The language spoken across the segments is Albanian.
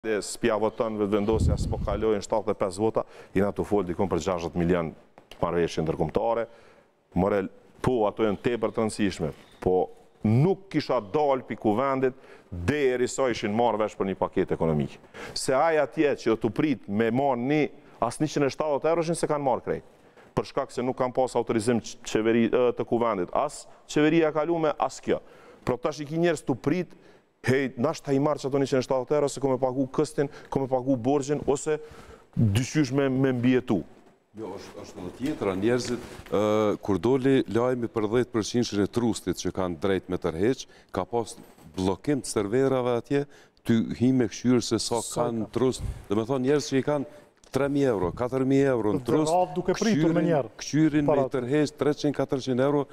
dhe s'pja votën vëtë vendosja s'po kalojnë 75 vota, i na të folë dikon për 60 milion parveshje ndërkomtare. Morel, po, ato e në te për të nësishme, po nuk kisha dalë për kuvendit dhe e risa ishin marrë vesh për një paket ekonomikë. Se aja tje që të prit me marrë një asë 170 euro shenë se kanë marrë krejtë për shkak se nuk kanë pas autorizim të kuvendit. As qeveria kalume, as kjo. Pro tash i ki njerës të prit hej, nash ta i marë që ato një 170 euro, se ku me pagu këstin, ku me pagu borgjin, ose dyqysh me, me mbjetu. Jo, është, është në tjetëra njerëzit, kur doli lajmi për 10% e trustit që kanë drejt me tërheq, ka pas blokim të serverave atje, ty hi me këshyrë se sa kanë trust, dhe me thonë njerëz që i kanë 3.000 euro, 4.000 euro në trust, këshyrin, me, me tërheq 300-400 euro,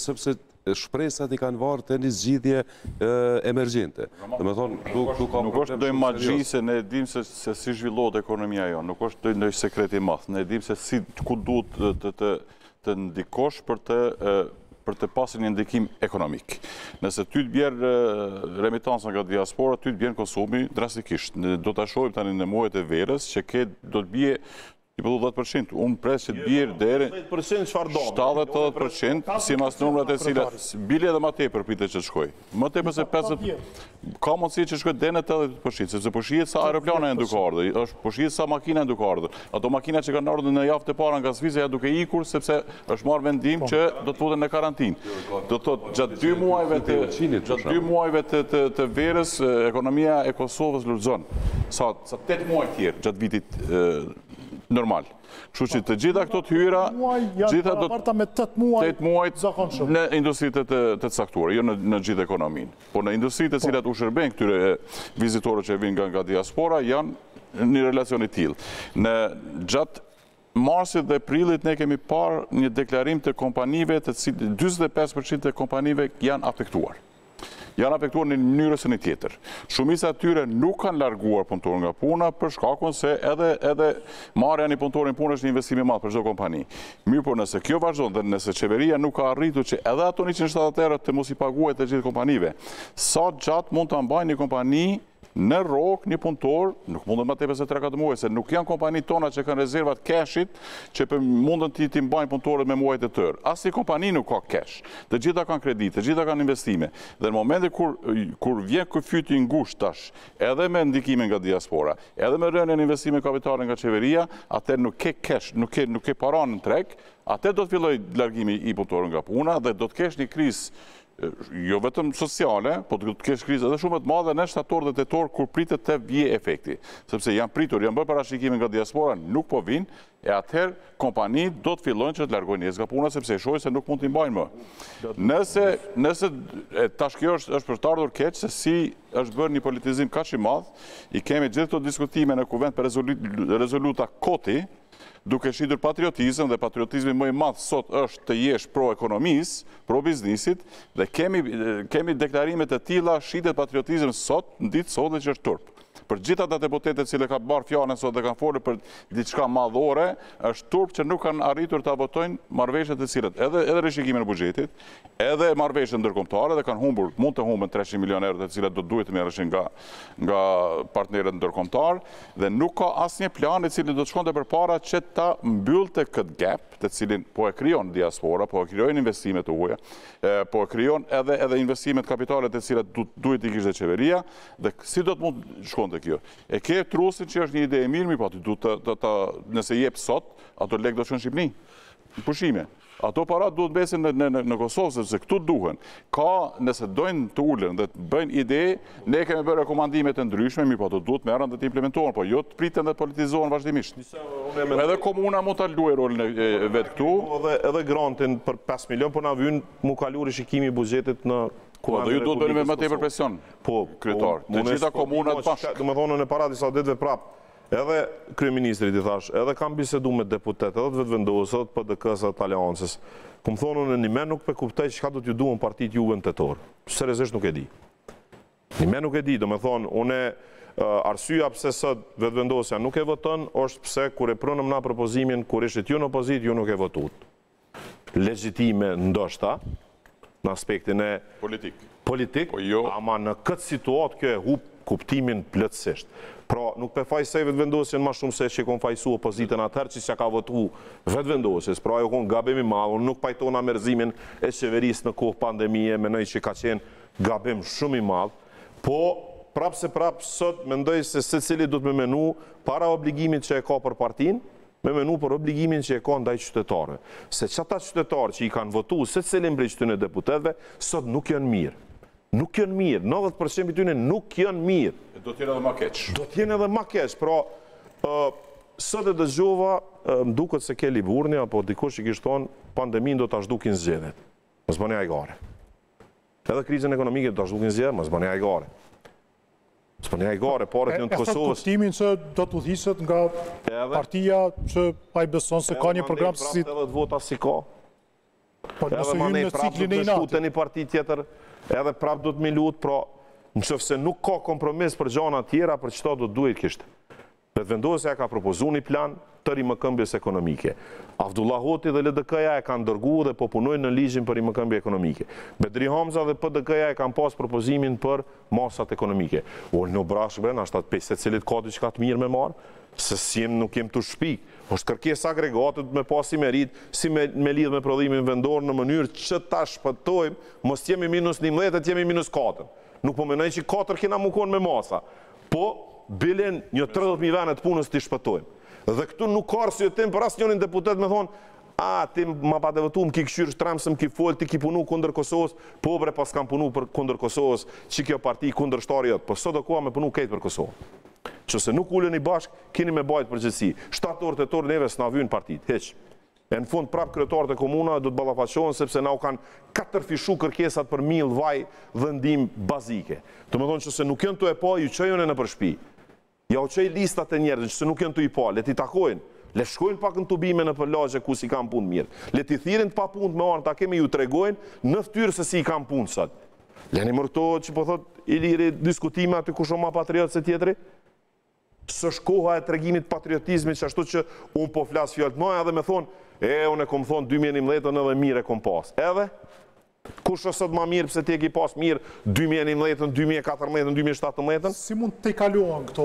sepse shpresat i kanë varë të një zgjidhje emergjente. nuk është dojnë ma gjithë se ne edhim se si zhvillot ekonomia jo, nuk është dojnë nëjë sekreti mathë, ne edhim se si ku duhet të të të ndikosh për të pasin një ndikim ekonomik. Nëse ty të bjerë remitansën nga diaspora, ty të bjerë konsumi drastikisht. Do të ashojmë tani në muajt e verës, që ke do të bje i përdu 10%, unë presë që të bjerë dhere 70-80% si mas nëmrat e sile bilje dhe ma te përpite që të shkoj ma te përse 50% ka mundësi që shkoj dhe në 80% se se përshije sa aeroplane e ndukardë përshije po sa makina e ndukardë ato makina që ka nërdë në jaftë e parën nga Svizja ja duke ikur sepse është marë vendim që do të putën në karantin do të gjatë dy muajve gjatë dy muajve të verës ekonomia e Kosovës lërzon sa 8 muaj tjerë gjatë vitit normal. Kështu që të gjitha këto të hyra, gjitha do të të muajt në industritet të të saktuar, jo në gjithë ekonomin. Por në të po. cilat u shërben këtyre vizitorët që e vinë nga diaspora, janë një relacionit tjilë. Në gjatë Marsit dhe prillit ne kemi par një deklarim të kompanive, 25% të kompanive janë afektuar janë afektuar në njërës e një tjetër. Shumisa atyre nuk kanë larguar punëtorin nga puna, për shkakon se edhe marja një punëtorin punë është një investimi matë për shdo kompani. Mirë por nëse kjo vazhdojnë dhe nëse qeveria nuk ka arritu që edhe ato një që të mos i paguaj të gjithë kompanive, sa gjatë mund të ambaj një kompani në rok një punëtor, nuk mundën ma tepe se 3-4 muaj, se nuk janë kompani tona që kanë rezervat cashit, që për mundën ti ti mbajnë punëtorët me muajt e tërë. Asi kompani nuk ka cash, të gjitha kanë kredit, të gjitha kanë investime, dhe në momente kur vjen kë në gushtash, tash, edhe me ndikime nga diaspora, edhe me rënë e në investime kapitale nga qeveria, atër nuk ke cash, nuk ke paranë në trek, atër do të filloj largimi i punëtorën nga puna, dhe do të kesh një krisë jo vetëm sociale, po të kesh krizë edhe shumë të madhe në shtator dhe tetor kur pritet të vje efekti. Sepse janë pritur, janë bërë parashikimin nga diaspora, nuk po vinë, e atëherë kompani do të fillojnë që të largojnë njës nga puna, sepse e shojë se nuk mund të imbajnë më. Nëse, nëse, tash kjo është, është për të ardhur keqë, se si është bërë një politizim ka që i madhë, i kemi gjithë të diskutime në kuvent për rezoluta koti, duke shqitur patriotizm dhe patriotizmi mëj madhë sot është të jesh pro ekonomis, pro biznisit, dhe kemi deklarimet e tila shqitet patriotizm sot, në ditë sot dhe që është turpë për gjithat të deputetet cilë ka barë fjane sot dhe kanë folë për diçka madhore, është turp që nuk kanë arritur të votojnë marveshët e cilët, edhe rishikimin e bugjetit, edhe marveshët ndërkomtare dhe kanë humbur, mund të humbën 300 milion eurët e cilët do duhet të mjërëshin nga partnerët ndërkomtare, dhe nuk ka asë një plan e cilën do të shkonde për para që ta mbyllë të këtë gap, të cilin po e kryon diaspora, po e kryon investimet të po e kryon edhe investimet kapitalet e cilët duhet i kishtë dhe qeveria, dhe si do të mund dhe e kjo. E ke trusin që është një ide e mirë, mi pati, po të du të nëse jepë sot, ato lekë do të shënë Shqipni, në pushime. Ato parat duhet besin në Kosovë, se këtu duhen. Ka nëse dojnë të ullën dhe të bëjnë ide, ne keme bërë rekomandimet e ndryshme, mi pa po të du të merën dhe të implementohen, po jo të pritën dhe të politizohen vazhdimisht. Edhe komuna mu të alluaj rolën e vetë këtu. Po, edhe grantin për 5 milion, po na vynë mu kaluri shikimi buzjetit në Ku ato ju duhet bëni me më tepër presion? Po, kryetar. Po, të gjitha komunat po, bashkë. Do të thonë në para disa ditëve prap, edhe kryeministri i thash, edhe kam bisedu me deputetë, edhe vetë vendosët PDK-s atë aleancës. Ku më thonë në nimen nuk pe kuptoj çka do t'ju duon partit juve në tetor. Seriozisht nuk e di. Nimen nuk e di, do të thonë unë eh, arsyeja pse sot vetëvendosja nuk e votën është pse kur e pronëm na propozimin kur ishit ju në opozitë ju nuk e votuat legjitime ndoshta, në aspektin e politik. Politik, po jo... ama në këtë situatë kjo e hu kuptimin plëtsisht. Pra, nuk pefaj se vetë vendosin ma shumë se që i kon fajsu opozitën atëherë që që ka votu vetë vendosis. Pra, jo konë gabimi malon, nuk pajtona mërzimin e qeveris në kohë pandemije, me nëjë që ka qenë gabim shumë i malë, Po, prapë se prapë, sot mendoj se se cili du të me menu para obligimit që e ka për partinë, me menu për obligimin që e ka ndaj qytetarëve. Se që ata qytetarë që i kanë votu se cilin bre qytën e deputetve, sot nuk janë mirë. Nuk janë mirë. 90% të tyne nuk janë mirë. Do t'jene edhe ma keqë. Do t'jene edhe ma keqë. Pra, sot e më mdukët se ke liburni, apo dikush që kështë tonë, pandemin do t'a shdukin zgjedit. Më zbënja i gare. Edhe krizën ekonomike do t'a shdukin zgjedit, më zbënja i gare. Shpër nga i gare, pare të një në Kosovës... E kuptimin që do të dhisët nga partia që pa i beson se ka një program së si... Edhe dhe të ka. Po, edhe më ne i prapë dhe të shkute një Edhe prap do të milut, pra, në qëfëse nuk ka kompromis për gjana tjera, për qëta do të duhet kishtë se vendosja ka propozu një plan të rimë këmbjes ekonomike. Avdullah Hoti dhe LDK-ja e kanë dërgu dhe popunojnë në ligjin për rimë këmbje ekonomike. Bedri Homza dhe PDK-ja e kanë pas propozimin për masat ekonomike. O në brashbe, në ashtat pese cilit ka të që ka të mirë me marë, se si nuk jemi të shpik, është kërkes agregatët me pasi me rritë, si me lidhë me prodhimin vendorë në mënyrë që ta shpëtojmë, mos të jemi minus 11 mletë, të jemi minus 4. Nuk po menej që 4 kina mukon me masa, po bilin një 30.000 venet punës të shpëtojmë. Dhe këtu nuk ka arsye tim për asë njënin deputet me thonë, a, ti ma pa të vëtu, më ki këshyrë shtremë, së më ki folë, ti ki punu kunder Kosovës, po bre pas kam punu për kunder Kosovës, që kjo parti kunder shtarë jëtë, po sot do kua me punu kejtë për Kosovë. Që se nuk ullën i bashkë, kini me bajtë për gjithësi. 7 orë të torë neve së na vynë partit, heq. E në fund prapë kretorët e komuna do të balafashohen sepse na u kanë katër fishu kërkesat për mil, vaj, dhëndim, bazike. Të më thonë që se nuk jënë të e po, ju qëjën e në përshpi. Ja u qëj listat e njerën që se nuk jenë të i pa, le t'i takojnë, le shkojnë pak në të bime në pëllaxe ku si kam punë mirë, le t'i thirin të pa punë të me orën, ta kemi ju të regojnë në ftyrë se si i kam punë sëtë. Le një mërto që po thot, i liri diskutime aty ku shumë ma patriotë se tjetëri, së shkoha e tregimit patriotizmi që ashtu që unë po flasë fjallët maja dhe me thonë, e, unë e kom thonë 2011 edhe mire kom pasë, edhe, Kush është sot më mirë pse ti e ke pas mirë 2011-ën, 2014-ën, 2017-ën? Si mund të kalojnë këto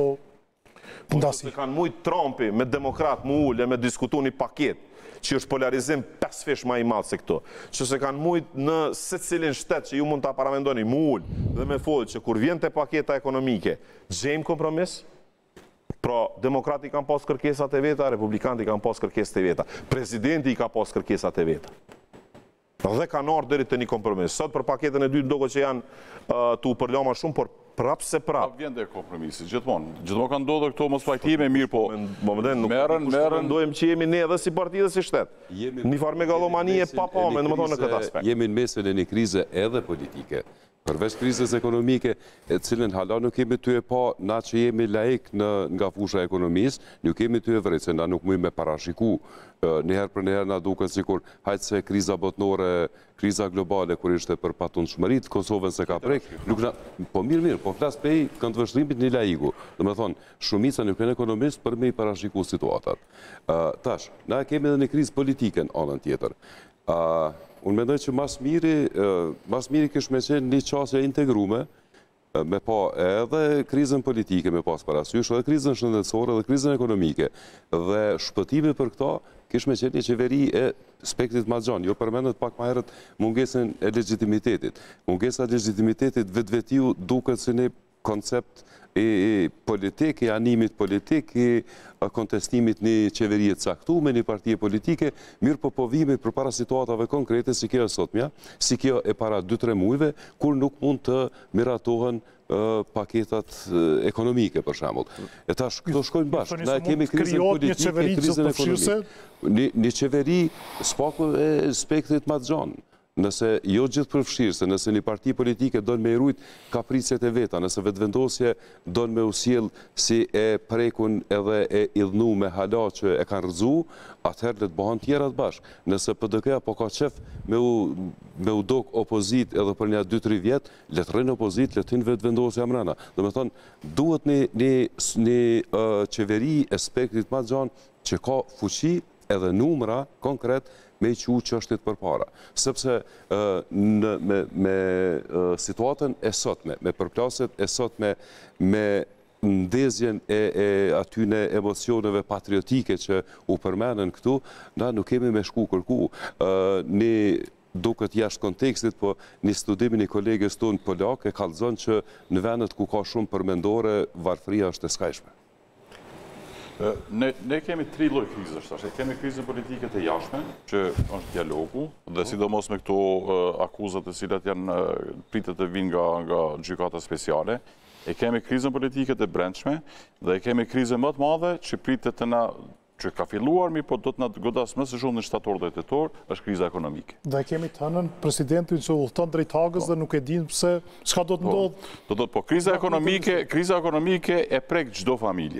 Po se kanë mujtë Trumpi me demokrat më ullë e me diskutu një paket, që është polarizim 5 fesh ma i malë se këto. Që se kanë mujtë në se cilin shtetë që ju mund të aparamendoni më ullë dhe me folë që kur vjen të paketa ekonomike, gjejmë kompromis, pra demokrati kanë posë kërkesat e veta, republikanti kanë posë kërkesat e veta, prezidenti i ka posë kërkesat e veta. Dhe kanë orë dërit të një kompromis. Sot për paketën e dytë, doko që janë uh, të u përljoma shumë, por prapë se prapë. A vjen dhe kompromisi, gjithmonë. Gjithmonë ka ndodhë këto mos fajtime, mirë po... Më më denë, nuk përndojmë që jemi ne dhe si partij dhe si shtetë. Një farë megalomani e papame, në më thonë në këtë aspekt. Jemi në mesin e një krize edhe politike, përveç krizës ekonomike, e cilën hala nuk kemi të e pa, na që jemi laik nga fusha ekonomisë, nuk kemi të e vrejtë, se na nuk mëjme parashiku njëherë për njëherë nga duke si kur hajtë se kriza botnore, kriza globale, kur ishte për patun shmërit, Kosovën se ka prejkë, po mirë, mirë, po flasë pej këndë vëshlimit një laigu, dhe me thonë, shumica një kënë ekonomisë për me i parashiku situatat. Tash, na kemi dhe një krizë politike në anën tjetër. Unë mendoj që mas mirë, mas mirë kësh me qenë një qasja integrume, me pa edhe krizën politike, me pas parasyshë, edhe krizën shëndetësore, edhe krizën ekonomike. Dhe shpëtimi për këto kishme një qeveri e spektit ma gjoni, jo përmenet pak ma erët mungesën e legitimitetit. Mungesa e legitimitetit vetëvetiu duke që ne koncept i politik, i animit politik, i kontestimit një qeverijet saktu me një partije politike, mirë po povimit për para situatave konkrete si kjo e sotmja, si kjo e para 2-3 mujve, kur nuk mund të miratohen paketat ekonomike, për shambull. E ta shkojnë bashkë, na kemi krizën politike, krizën ekonomike. Një qeveri spaku e spektrit ma të gjonë nëse jo gjithë përfshirë, se nëse një parti politike do në me rujt kapricet e veta, nëse vetëvendosje do në me usilë si e prekun edhe e idhnu me hala që e kanë rëzu, atëherë dhe të bëhan tjera të bashkë. Nëse PDK po ka qef me u dokë opozit edhe për një 2-3 vjetë, le të rrenë opozit, le të tinë vetë amrana. Dhe me thonë, duhet një qeveri e spektrit ma të gjanë, që ka fuqi edhe numra konkret me i qu që është të përpara. Sëpse me situatën e sotme, me përplaset e sotme, me ndezjen e atyne emocioneve patriotike që u përmenën këtu, na nuk kemi me shku kërku. Një duket jashtë kontekstit, po një studimin i kolegës tonë Polak e kalëzën që në vendet ku ka shumë përmendore, varfria është e skajshme. Ne, ne kemi tri loj krizës, e Kemi krizën politike të jashme, që është dialogu, dhe sidomos me këto akuzat e cilat janë pritët të vinë nga, nga gjykata speciale. E kemi krizën politike të brendshme, dhe e kemi krizën më të madhe që pritët të na që ka filluar mi, po do të nga godas më së shumë në shtator dhe të torë, është kriza ekonomike. Dhe kemi të hënën presidentin që ullëton drejtë hagës dhe nuk e dinë pëse, shka do të po, ndodhë? do të, po, kriza ekonomike, kriza ekonomike e prek gjdo familje.